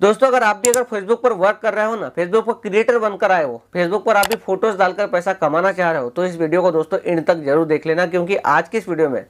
दोस्तों अगर आप भी अगर फेसबुक पर वर्क कर रहे हो ना फेसबुक पर क्रिएटर बनकर आए हो फेसबुक पर आप भी फोटोज डालकर पैसा कमाना चाह रहे हो तो इस वीडियो को दोस्तों एंड तक जरूर देख लेना क्योंकि आज की इस वीडियो में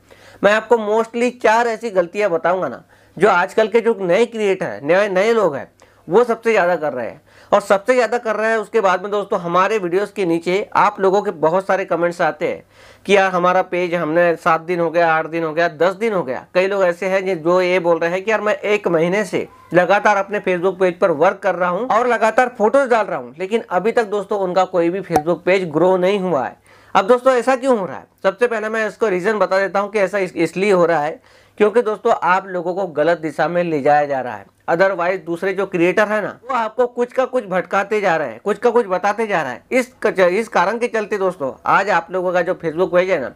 मैं आपको मोस्टली चार ऐसी गलतियां बताऊंगा ना जो आजकल के जो नए क्रिएटर हैं नए नए लोग हैं वो सबसे ज़्यादा कर रहे हैं और सबसे ज़्यादा कर रहा है उसके बाद में दोस्तों हमारे वीडियोस के नीचे आप लोगों के बहुत सारे कमेंट्स आते हैं कि यार हमारा पेज हमने सात दिन हो गया आठ दिन हो गया दस दिन हो गया कई लोग ऐसे हैं जो ये बोल रहे हैं कि यार मैं एक महीने से लगातार अपने फेसबुक पेज पर वर्क कर रहा हूँ और लगातार फोटोज डाल रहा हूँ लेकिन अभी तक दोस्तों उनका कोई भी फेसबुक पेज ग्रो नहीं हुआ है अब दोस्तों ऐसा क्यों हो रहा है सबसे पहले मैं इसको रीज़न बता देता हूँ कि ऐसा इसलिए हो रहा है क्योंकि दोस्तों आप लोगों को गलत दिशा में ले जाया जा रहा है अदरवाइज दूसरे जो क्रिएटर है ना वो आपको कुछ का कुछ भटकाते जा रहे हैं कुछ का कुछ बताते जा रहा है इस इस कारण के चलते दोस्तों आज आप लोगों का जो फेसबुक पेज है ना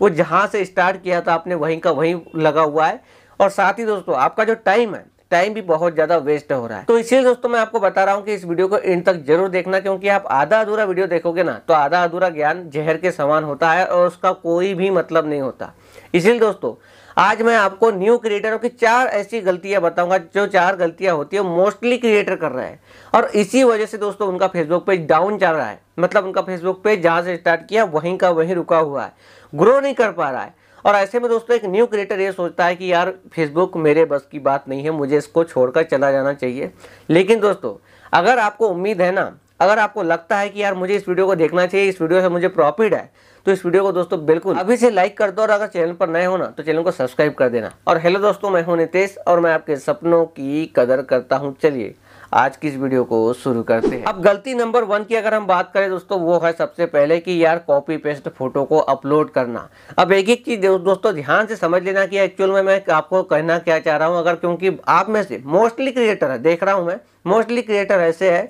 वो जहाँ से स्टार्ट किया था आपने वहीं का वहीं लगा हुआ है और साथ ही दोस्तों आपका जो टाइम है टाइम भी बहुत ज़्यादा वेस्ट हो रहा है तो इसलिए दोस्तों मैं आपको बता रहा हूँ कि इस वीडियो को इन तक जरूर देखना क्योंकि आप आधा अधूरा वीडियो देखोगे ना तो आधा अधूरा ज्ञान जहर के समान होता है और उसका कोई भी मतलब नहीं होता इसलिए दोस्तों आज मैं आपको न्यू क्रिएटरों की चार ऐसी गलतियां बताऊंगा जो चार गलतियां होती है मोस्टली क्रिएटर कर रहे हैं और इसी वजह से दोस्तों उनका फेसबुक पेज डाउन चल रहा है मतलब उनका फेसबुक पेज जहां से स्टार्ट किया वहीं का वहीं रुका हुआ है ग्रो नहीं कर पा रहा है और ऐसे में दोस्तों एक न्यू क्रिएटर ये सोचता है कि यार फेसबुक मेरे बस की बात नहीं है मुझे इसको छोड़कर चला जाना चाहिए लेकिन दोस्तों अगर आपको उम्मीद है ना अगर आपको लगता है कि यार मुझे इस वीडियो को देखना चाहिए इस वीडियो से मुझे प्रॉफिट है तो इस वीडियो को दोस्तों बिल्कुल अभी से लाइक कर दो और अगर चैनल पर नए हो ना तो चैनल को सब्सक्राइब कर देना और हेलो दोस्तों मैं हूं नितेश और मैं आपके सपनों की कदर करता हूं चलिए आज की इस वीडियो को शुरू करते हैं अब गलती नंबर वन की अगर हम बात करें दोस्तों वो है सबसे पहले कि यार कॉपी पेस्ट फोटो को अपलोड करना अब एक एक चीज़ दोस्तों ध्यान से समझ लेना कि एक्चुअल में मैं आपको कहना क्या चाह रहा हूँ अगर क्योंकि आप में से मोस्टली क्रिएटर है देख रहा हूँ मैं मोस्टली क्रिएटर ऐसे है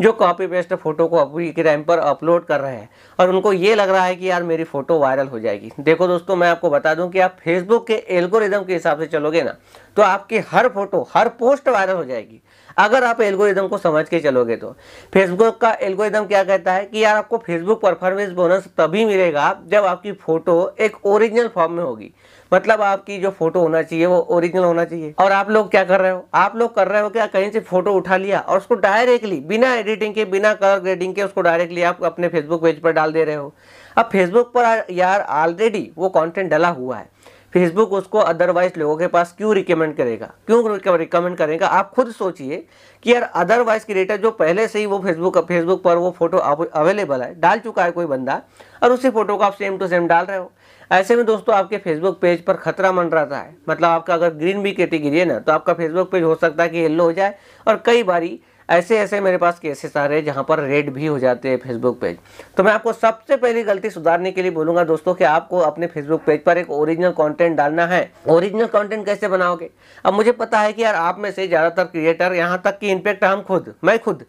जो कॉपी पेस्ट फोटो को अभी के टाइम पर अपलोड कर रहे हैं और उनको ये लग रहा है कि यार मेरी फ़ोटो वायरल हो जाएगी देखो दोस्तों मैं आपको बता दूं कि आप फेसबुक के एल्गोरिदम के हिसाब से चलोगे ना तो आपकी हर फोटो हर पोस्ट वायरल हो जाएगी अगर आप एल्गोरिदम को समझ के चलोगे तो फेसबुक का एल्गोरिदम क्या कहता है कि यार आपको फेसबुक परफॉर्मेंस बोनस तभी मिलेगा जब आपकी फ़ोटो एक ओरिजिनल फॉर्म में होगी मतलब आपकी जो फोटो होना चाहिए वो ओरिजिनल होना चाहिए और आप लोग क्या कर रहे हो आप लोग कर रहे हो क्या कहीं से फोटो उठा लिया और उसको डायरेक्टली बिना एडिटिंग के बिना कलर ग्रेडिंग के उसको डायरेक्टली आप अपने फेसबुक पेज पर डाल दे रहे हो अब फेसबुक पर यार ऑलरेडी वो कॉन्टेंट डला हुआ है फेसबुक उसको अदरवाइज लोगों के पास क्यों रिकमेंड करेगा क्यों रिकमेंड करेगा आप खुद सोचिए कि यार अदरवाइज क्रिएटर जो पहले से ही वो फेसबुक फेसबुक पर वो फोटो अवेलेबल है डाल चुका है कोई बंदा और उसी फोटो को आप सेम टू सेम डाल रहे हो ऐसे में दोस्तों आपके फेसबुक पेज पर खतरा रहता है मतलब आपका अगर ग्रीन भी कैटेगरी है ना तो आपका फेसबुक पेज हो सकता है कि येल्लो हो जाए और कई बारी ऐसे ऐसे मेरे पास केसेस आ रहे हैं जहाँ पर रेड भी हो जाते हैं फेसबुक पेज तो मैं आपको सबसे पहली गलती सुधारने के लिए बोलूँगा दोस्तों कि आपको अपने फेसबुक पेज पर एक ओरिजिनल कंटेंट डालना है ओरिजिनल कंटेंट कैसे बनाओगे अब मुझे पता है कि यार आप में से ज़्यादातर क्रिएटर यहाँ तक कि इनफेक्ट हम खुद मैं खुद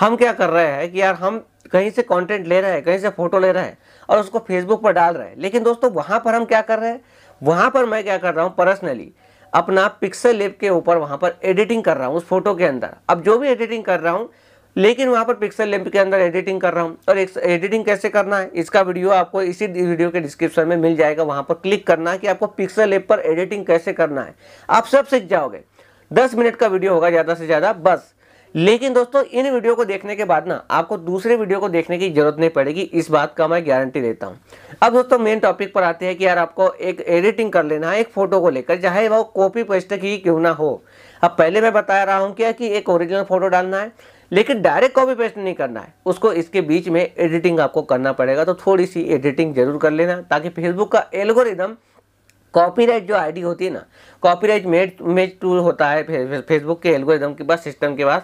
हम क्या कर रहे हैं कि यार हम कहीं से कंटेंट ले रहा है कहीं से फोटो ले रहा है और उसको फेसबुक पर डाल रहा है लेकिन दोस्तों वहाँ पर हम क्या कर रहे हैं वहाँ पर मैं क्या कर रहा हूँ पर्सनली अपना पिक्सल लेप के ऊपर वहाँ पर एडिटिंग कर रहा हूँ उस फोटो के अंदर अब जो भी एडिटिंग कर रहा हूँ लेकिन वहाँ पर पिक्सल लेप के अंदर एडिटिंग कर रहा हूँ और एडिटिंग कैसे करना है इसका वीडियो आपको इसी वीडियो के डिस्क्रिप्शन में मिल जाएगा वहाँ पर क्लिक करना है कि आपको पिक्सल लेप पर एडिटिंग कैसे करना है आप सब सीख जाओगे दस मिनट का वीडियो होगा ज़्यादा से ज़्यादा बस लेकिन दोस्तों इन वीडियो को देखने के बाद ना आपको दूसरे वीडियो को देखने की जरूरत नहीं पड़ेगी इस बात का मैं गारंटी देता हूँ अब दोस्तों मेन टॉपिक पर आते हैं कि यार आपको एक एडिटिंग कर लेना है एक फोटो को लेकर चाहे वो कॉपी पेस्ट की क्यों ना हो अब पहले मैं बता रहा हूँ क्या कि एक ओरिजिनल फोटो डालना है लेकिन डायरेक्ट कॉपी पेस्ट नहीं करना है उसको इसके बीच में एडिटिंग आपको करना पड़ेगा तो थोड़ी सी एडिटिंग जरूर कर लेना ताकि फेसबुक का एल्गोरिदम कॉपीराइट जो आईडी होती है ना कॉपीराइट मेड मेज टूल होता है फेसबुक के एल्गोरिदम के पास सिस्टम के पास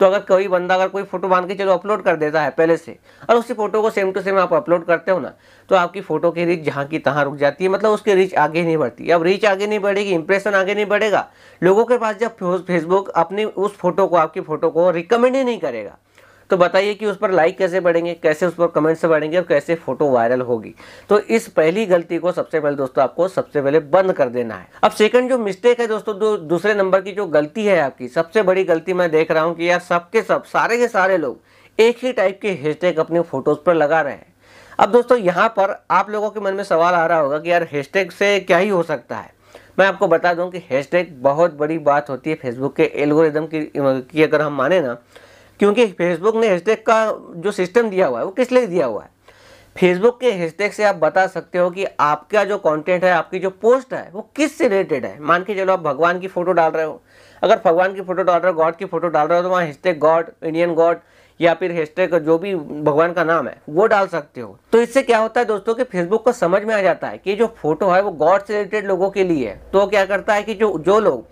तो अगर कोई बंदा अगर कोई फोटो बांध के चलो अपलोड कर देता है पहले से और उसी फोटो को सेम टू सेम आप अपलोड करते हो ना तो आपकी फोटो की रीच जहाँ की तहाँ रुक जाती है मतलब उसकी रीच आगे नहीं बढ़ती अब रीच आगे नहीं बढ़ेगी इंप्रेशन आगे नहीं बढ़ेगा लोगों के पास जब फेसबुक अपनी उस फोटो को आपकी फोटो को रिकमेंड ही नहीं करेगा तो बताइए कि उस पर लाइक कैसे बढ़ेंगे कैसे उस पर कमेंट्स बढ़ेंगे और कैसे फ़ोटो वायरल होगी तो इस पहली गलती को सबसे पहले दोस्तों आपको सबसे पहले बंद कर देना है अब सेकंड जो मिस्टेक है दोस्तों दो, दूसरे नंबर की जो गलती है आपकी सबसे बड़ी गलती मैं देख रहा हूँ कि यार सबके सब सारे के सारे लोग एक ही टाइप के हैशटैग अपने फ़ोटोज़ पर लगा रहे हैं अब दोस्तों यहाँ पर आप लोगों के मन में सवाल आ रहा होगा कि यार हैशटैग से क्या ही हो सकता है मैं आपको बता दूं कि हैशटैग बहुत बड़ी बात होती है फेसबुक के एल्गोरिदम की, की अगर हम माने ना क्योंकि फेसबुक ने हैशटैग का जो सिस्टम दिया हुआ है वो किस लिए दिया हुआ है फेसबुक के हैशटैग से आप बता सकते हो कि आपका जो कंटेंट है आपकी जो पोस्ट है वो किस से रिलेटेड है मान के चलो आप भगवान की फ़ोटो डाल रहे हो अगर भगवान की फ़ोटो डाल रहे हो गॉड की फ़ोटो डाल रहे हो तो वहाँ हैशटैग गॉड इंडियन गॉड या फिर हैशटैग जो भी भगवान का नाम है वो डाल सकते हो तो इससे क्या होता है दोस्तों कि फेसबुक को समझ में आ जाता है कि जो फोटो है वो गॉड से रिलेटेड लोगों के लिए है तो क्या करता है कि जो जो लोग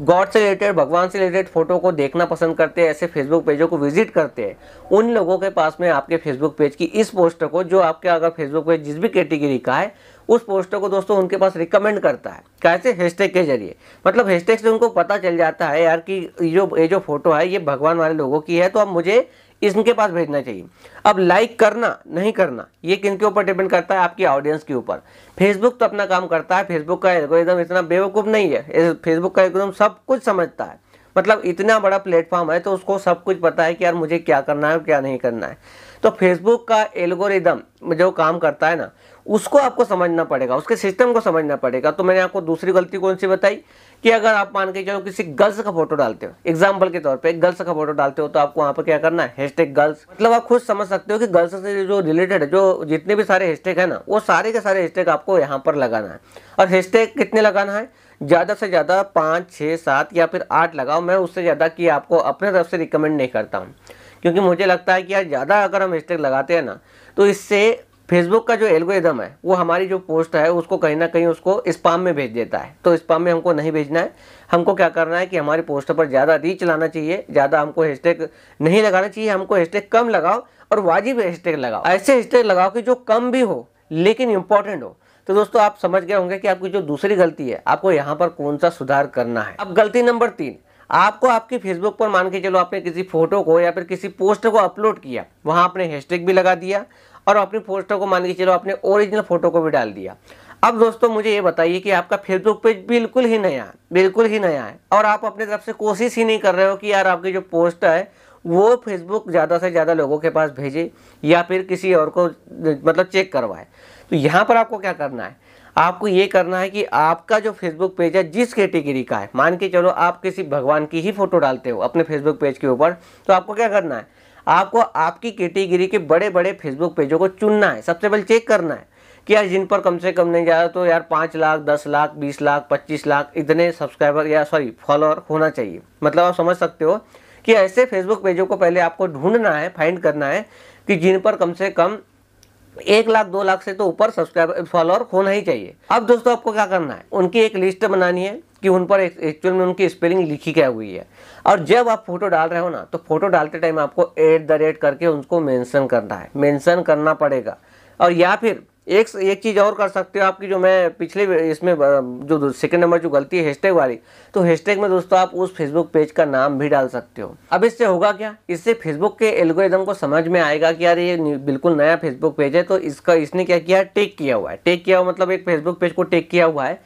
गॉड से रिलेटेड भगवान से रिलेटेड फोटो को देखना पसंद करते हैं ऐसे फेसबुक पेजों को विजिट करते हैं उन लोगों के पास में आपके फेसबुक पेज की इस पोस्टर को जो आपके अगर फेसबुक पेज जिस भी कैटेगरी का है उस पोस्टर को दोस्तों उनके पास रिकमेंड करता है कैसे हैशटैग के जरिए मतलब हैशटैग से उनको पता चल जाता है यार कि ये जो ये जो फोटो है ये भगवान वाले लोगों की है तो अब मुझे इनके पास भेजना चाहिए अब लाइक करना नहीं करना ये किन के ऊपर डिपेंड करता है आपकी ऑडियंस के ऊपर फेसबुक तो अपना काम करता है फेसबुक का एल्गोरिदम इतना बेवकूफ़ नहीं है फेसबुक का एल्गोरिदम सब कुछ समझता है मतलब इतना बड़ा प्लेटफॉर्म है तो उसको सब कुछ पता है कि यार मुझे क्या करना है और क्या नहीं करना है तो फेसबुक का एल्गोरिदम जो काम करता है ना उसको आपको समझना पड़ेगा उसके सिस्टम को समझना पड़ेगा तो मैंने आपको दूसरी गलती कौन सी बताई कि अगर आप मान के चलो किसी गर्ल्स का फोटो डालते हो एग्जाम्पल के तौर पे एक गर्ल्स का फोटो डालते हो तो आपको वहाँ पर क्या करना है हैशटैग गर्ल्स मतलब आप खुद समझ सकते हो कि गर्ल्स से जो रिलेटेड है जो जितने भी सारे हैशटैग है ना वो सारे के सारे हैशटैग आपको यहाँ पर लगाना है और हैशटैग कितने लगाना है ज़्यादा से ज़्यादा पाँच छः सात या फिर आठ लगाओ मैं उससे ज़्यादा कि आपको अपने तरफ से रिकमेंड नहीं करता हूँ क्योंकि मुझे लगता है कि यार ज़्यादा अगर हम हैशटैग लगाते हैं ना तो इससे फेसबुक का जो एल्गोदम है वो हमारी जो पोस्ट है उसको कहीं ना कहीं उसको स्पाम में भेज देता है तो स्पाम में हमको नहीं भेजना है हमको क्या करना है कि हमारी पोस्ट पर ज़्यादा रीच लाना चाहिए ज़्यादा हमको हैशटैग नहीं लगाना चाहिए हमको हैशटैग कम लगाओ और वाजिब हैशटैग लगाओ ऐसे हैशटैग लगाओ कि जो कम भी हो लेकिन इंपॉर्टेंट हो तो दोस्तों आप समझ गए होंगे कि आपकी जो दूसरी गलती है आपको यहाँ पर कौन सा सुधार करना है अब गलती नंबर तीन आपको आपकी फेसबुक पर मान के चलो आपने किसी फोटो को या फिर किसी पोस्ट को अपलोड किया वहाँ आपने हैशटैग भी लगा दिया और अपनी पोस्टर को मान के चलो आपने ओरिजिनल फोटो को भी डाल दिया अब दोस्तों मुझे ये बताइए कि आपका फेसबुक पेज बिल्कुल ही नया है बिल्कुल ही नया है और आप अपने तरफ से कोशिश ही नहीं कर रहे हो कि यार आपकी जो पोस्ट है वो फेसबुक ज़्यादा से ज़्यादा लोगों के पास भेजे या फिर किसी और को मतलब चेक करवाए तो यहाँ पर आपको क्या करना है आपको ये करना है कि आपका जो फेसबुक पेज है जिस कैटेगरी का है मान के चलो आप किसी भगवान की ही फोटो डालते हो अपने फेसबुक पेज के ऊपर तो आपको क्या करना है आपको आपकी कैटेगरी के बड़े बड़े फेसबुक पेजों को चुनना है सबसे पहले चेक करना है कि यार जिन पर कम से कम नहीं जा रहा तो यार पाँच लाख दस लाख बीस लाख पच्चीस लाख इतने सब्सक्राइबर या सॉरी फॉलोअर होना चाहिए मतलब आप समझ सकते हो कि ऐसे फेसबुक पेजों को पहले आपको ढूंढना है फाइंड करना है कि जिन पर कम से कम एक लाख दो लाख से तो ऊपर सब्सक्राइबर फॉलोअर होना ही चाहिए अब दोस्तों आपको क्या करना है उनकी एक लिस्ट बनानी है कि उन पर एक्चुअल में उनकी स्पेलिंग लिखी क्या हुई है और जब आप फोटो डाल रहे हो ना तो फोटो डालते टाइम आपको एट द रेट करके उनको मेंशन करना है मेंशन करना पड़ेगा और या फिर एक एक चीज़ और कर सकते हो आपकी जो मैं पिछले इसमें जो सेकंड नंबर जो गलती है हैशटैग वाली तो हैशटैग में दोस्तों आप उस फेसबुक पेज का नाम भी डाल सकते हो अब इससे होगा क्या इससे फेसबुक के एल्गोरिदम को समझ में आएगा कि यार ये बिल्कुल नया फेसबुक पेज है तो इसका इसने क्या किया टेक किया हुआ है टेक किया हुआ मतलब एक फेसबुक पेज को टेक किया हुआ है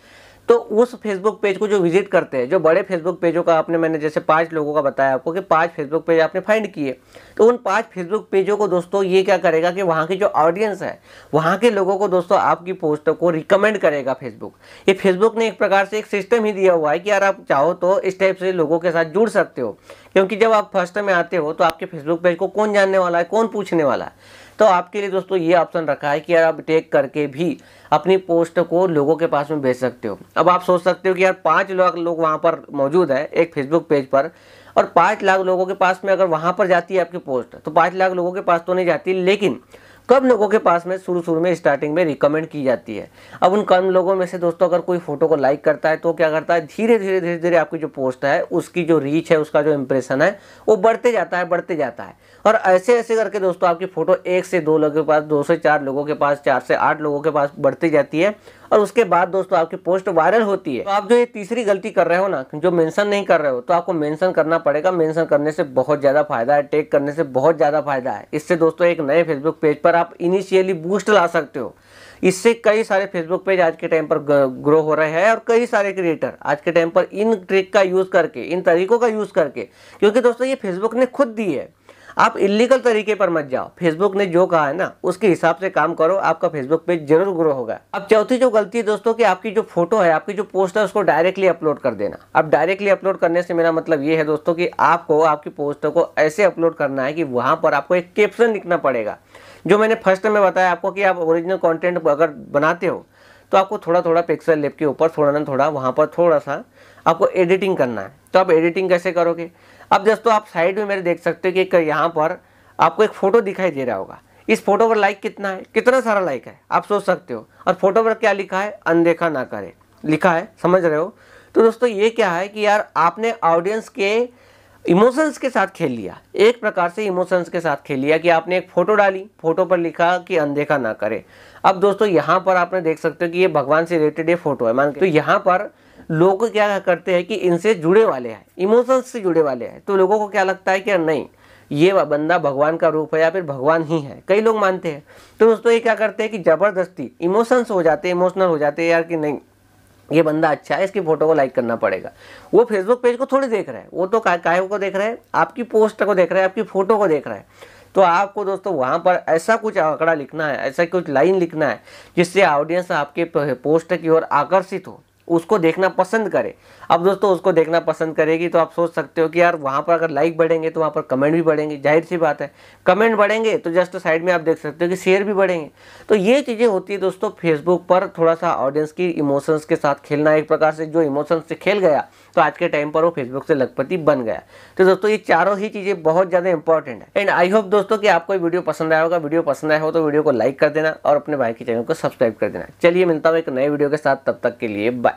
तो उस फेसबुक पेज को जो विजिट करते हैं जो बड़े फेसबुक पेजों का आपने मैंने जैसे पाँच लोगों का बताया आपको कि पाँच फेसबुक पेज आपने फाइंड किए तो उन पाँच फेसबुक पेजों को दोस्तों ये क्या करेगा कि वहाँ की जो ऑडियंस है वहाँ के लोगों को दोस्तों आपकी पोस्ट को रिकमेंड करेगा फेसबुक ये फेसबुक ने एक प्रकार से एक सिस्टम ही दिया हुआ है कि यार आप चाहो तो इस टाइप से लोगों के साथ जुड़ सकते हो क्योंकि जब आप फर्स्ट में आते हो तो आपके फेसबुक पेज को कौन जानने वाला है कौन पूछने वाला है तो आपके लिए दोस्तों ये ऑप्शन रखा है कि यार आप टेक करके भी अपनी पोस्ट को लोगों के पास में भेज सकते हो अब आप सोच सकते हो कि यार पाँच लाख लोग वहाँ पर मौजूद है एक फेसबुक पेज पर और पाँच लाख लोगों के पास में अगर वहाँ पर जाती है आपकी पोस्ट तो पाँच लाख लोगों के पास तो नहीं जाती लेकिन कम लोगों के पास में शुरू शुरू में स्टार्टिंग में रिकमेंड की जाती है अब उन कम लोगों में से दोस्तों अगर कोई फोटो को लाइक करता है तो क्या करता है धीरे धीरे धीरे धीरे आपकी जो पोस्ट है उसकी जो रीच है उसका जो इंप्रेशन है वो बढ़ते जाता है बढ़ते जाता है और ऐसे ऐसे करके दोस्तों आपकी फ़ोटो एक से दो लोगों के पास दो से चार लोगों के पास चार से आठ लोगों के पास बढ़ती जाती है और उसके बाद दोस्तों आपकी पोस्ट वायरल होती है तो आप जो ये तीसरी गलती कर रहे हो ना जो मेंशन नहीं कर रहे हो तो आपको मेंशन करना पड़ेगा मेंशन करने से बहुत ज़्यादा फायदा है टेक करने से बहुत ज़्यादा फायदा है इससे दोस्तों एक नए फेसबुक पेज पर आप इनिशियली बूस्ट ला सकते हो इससे कई सारे फेसबुक पेज आज के टाइम पर ग्रो हो रहे हैं और कई सारे क्रिएटर आज के टाइम पर इन ट्रिक का यूज़ करके इन तरीकों का यूज़ करके क्योंकि दोस्तों ये फेसबुक ने खुद दी है आप इलीगल तरीके पर मत जाओ फेसबुक ने जो कहा है ना उसके हिसाब से काम करो आपका फेसबुक पेज जरूर ग्रो होगा अब चौथी जो गलती है दोस्तों कि आपकी जो फोटो है आपकी जो पोस्ट है उसको डायरेक्टली अपलोड कर देना अब डायरेक्टली अपलोड करने से मेरा मतलब ये है दोस्तों कि आपको आपकी पोस्ट को ऐसे अपलोड करना है कि वहाँ पर आपको एक कैप्शन लिखना पड़ेगा जो मैंने फर्स्ट में बताया आपको कि आप ओरिजिनल कॉन्टेंट अगर बनाते हो तो आपको थोड़ा थोड़ा पिक्सल लेप के ऊपर थोड़ा ना थोड़ा वहाँ पर थोड़ा सा आपको एडिटिंग करना है तो आप एडिटिंग कैसे करोगे अब दोस्तों आप साइड में मेरे देख सकते हो कि यहाँ पर आपको एक फ़ोटो दिखाई दे रहा होगा इस फोटो पर लाइक कितना है कितना सारा लाइक है आप सोच सकते हो और फोटो पर क्या लिखा है अनदेखा ना करे लिखा है समझ रहे हो तो दोस्तों ये क्या है कि यार आपने ऑडियंस के इमोशंस के साथ खेल लिया एक प्रकार से इमोशंस के साथ खेल लिया कि आपने एक फ़ोटो डाली फोटो पर लिखा कि अनदेखा ना करे अब दोस्तों यहाँ पर आपने देख सकते हो कि ये भगवान से रिलेटेड ये फोटो है मान तो यहाँ पर लोग क्या करते हैं कि इनसे जुड़े वाले हैं इमोशंस से जुड़े वाले हैं तो लोगों को क्या लगता है कि नहीं ये बंदा भगवान का रूप है या फिर भगवान ही है कई लोग मानते हैं तो दोस्तों ये क्या करते हैं कि ज़बरदस्ती इमोशंस हो जाते हैं इमोशनल हो जाते हैं यार कि नहीं ये बंदा अच्छा है इसकी फोटो को लाइक करना पड़ेगा वो फेसबुक पेज को थोड़ी देख रहा है वो तो काय को देख रहा है आपकी पोस्ट को देख रहा है आपकी फ़ोटो को देख रहा है तो आपको दोस्तों वहाँ पर ऐसा कुछ आंकड़ा लिखना है ऐसा कुछ लाइन लिखना है जिससे ऑडियंस आपके पोस्ट की ओर आकर्षित हो उसको देखना पसंद करे अब दोस्तों उसको देखना पसंद करेगी तो आप सोच सकते हो कि यार वहाँ पर अगर लाइक बढ़ेंगे तो वहाँ पर कमेंट भी बढ़ेंगे जाहिर सी बात है कमेंट बढ़ेंगे तो जस्ट साइड में आप देख सकते हो कि शेयर भी बढ़ेंगे तो ये चीज़ें होती है दोस्तों फेसबुक पर थोड़ा सा ऑडियंस की इमोशंस के साथ खेलना एक प्रकार से जो इमोशंस से खेल गया तो आज के टाइम पर वो फेसबुक से लखपति बन गया तो दोस्तों ये चारों ही चीज़ें बहुत ज़्यादा इंपॉर्टेंट है एंड आई होप दोस्तों कि आपको वीडियो पसंद आया होगा वीडियो पसंद आया हो तो वीडियो को लाइक कर देना और अपने भाई के चैनल को सब्सक्राइब कर देना चलिए मिलता हूँ एक नए वीडियो के साथ तब तक के लिए बाय